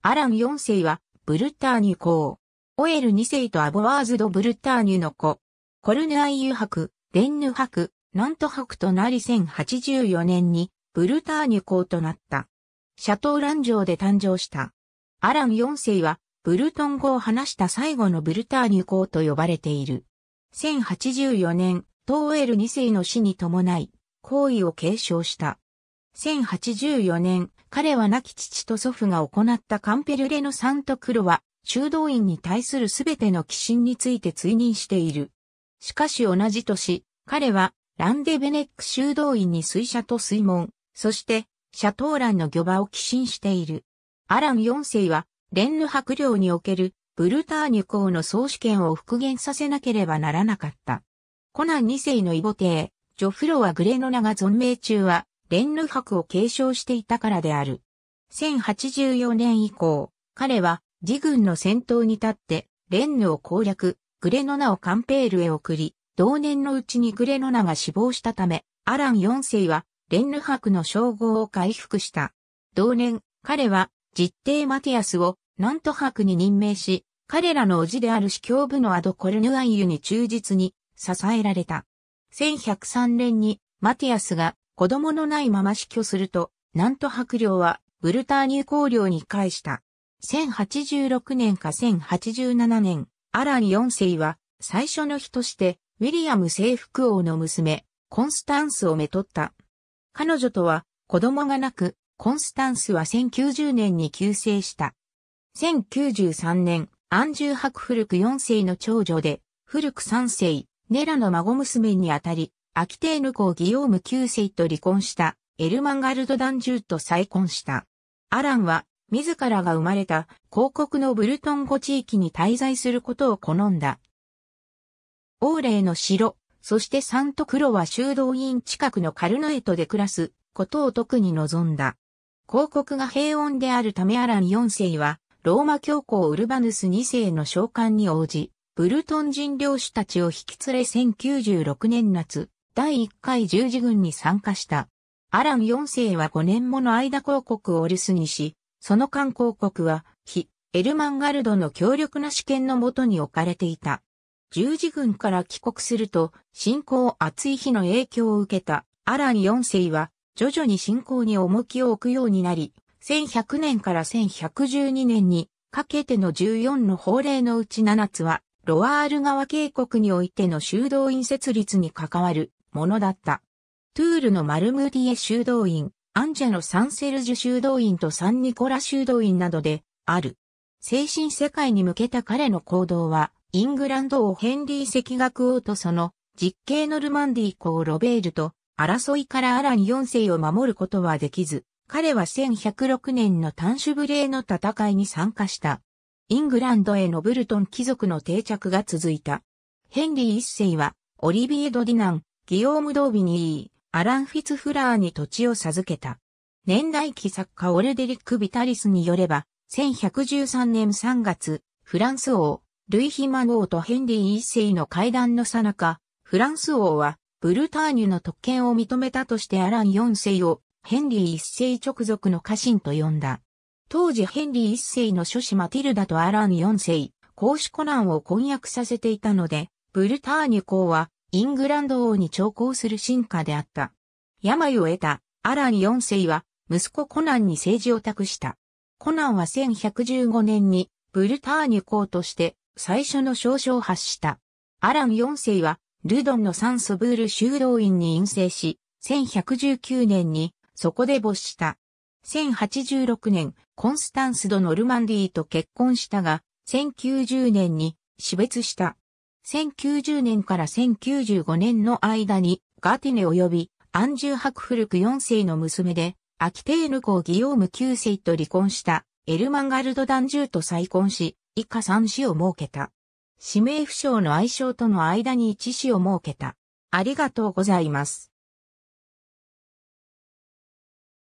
アラン4世は、ブルターニュ公。オエル2世とアボワーズ・ド・ブルターニュの子。コルヌアイユ博、デンヌ博、ナント博となり1084年に、ブルターニュ公となった。シャトーラン城で誕生した。アラン4世は、ブルトン語を話した最後のブルターニュ公と呼ばれている。1084年、トーエル2世の死に伴い、皇位を継承した。1084年、彼は亡き父と祖父が行ったカンペルレのサントクロは、修道院に対するすべての寄進について追認している。しかし同じ年、彼は、ランデベネック修道院に水車と水門、そして、シャトーランの漁場を寄進している。アラン4世は、レンヌ伯領における、ブルターニュ公の総主権を復元させなければならなかった。コナン2世の異母帝、ジョフロはグレノナが存命中は、レンヌ博を継承していたからである。1084年以降、彼は自軍の先頭に立って、レンヌを攻略、グレノナをカンペールへ送り、同年のうちにグレノナが死亡したため、アラン4世は、レンヌ博の称号を回復した。同年、彼は、実帝マティアスを、ナント博に任命し、彼らの叔父である司教部のアドコルヌアイユに忠実に支えられた。1103年にマティアスが子供のないまま死去すると、なんと白領はブルターニュ公領に返した。1086年か1087年、アラン4世は最初の日として、ウィリアム征服王の娘、コンスタンスをめとった。彼女とは子供がなく、コンスタンスは1090年に急逝した。1093年、アンジュー・ハクフルク4世の長女で、フルク3世、ネラの孫娘にあたり、アキテーヌ公ギオーム9世と離婚したエルマンガルドュ獣と再婚した。アランは自らが生まれた広告のブルトン語地域に滞在することを好んだ。オーレの城、そしてサントクロは修道院近くのカルノエトで暮らすことを特に望んだ。広告が平穏であるためアラン4世はローマ教皇ウルバヌス2世の召喚に応じ、ブルトン人領主たちを引き連れ1096年夏、第1回十字軍に参加した。アラン4世は5年もの間広告を留守にし、その間広告は、非、エルマンガルドの強力な試験のもとに置かれていた。十字軍から帰国すると、信仰厚い日の影響を受けたアラン4世は、徐々に信仰に重きを置くようになり、1100年から1112年にかけての14の法令のうち7つは、ロワール川渓谷においての修道院設立に関わるものだった。トゥールのマルムディエ修道院、アンジェのサンセルジュ修道院とサンニコラ修道院などで、ある。精神世界に向けた彼の行動は、イングランド王ヘンリー赤学王とその、実刑のルマンディ公ロベールと、争いからアラン4世を守ることはできず、彼は1106年の単種無礼の戦いに参加した。イングランドへのブルトン貴族の定着が続いた。ヘンリー一世は、オリビエ・ドディナン、ギオーム・ドービニー、アラン・フィツフラーに土地を授けた。年代記作家オルデリック・ビタリスによれば、1113年3月、フランス王、ルイ・ヒマン王とヘンリー一世の会談の最中、フランス王は、ブルターニュの特権を認めたとしてアラン四世を、ヘンリー一世直属の家臣と呼んだ。当時ヘンリー一世の諸子マティルダとアラン四世、公子コナンを婚約させていたので、ブルターニュ公は、イングランド王に徴候する進化であった。病を得たアラン4世は息子コナンに政治を託した。コナンは1115年にブルターニュ公として最初の証書を発した。アラン4世はルドンのサンソブール修道院に陰生し、1119年にそこで没した。1086年、コンスタンス・ド・ノルマンディと結婚したが、1090年に死別した。1090年から1095年の間にガティネ及びアンジュ・ハクフルク4世の娘で、アキテーヌ公ギオーム9世と離婚したエルマンガルド・ダンジューと再婚し、以下3子を設けた。指名不詳の愛称との間に1子を設けた。ありがとうございます。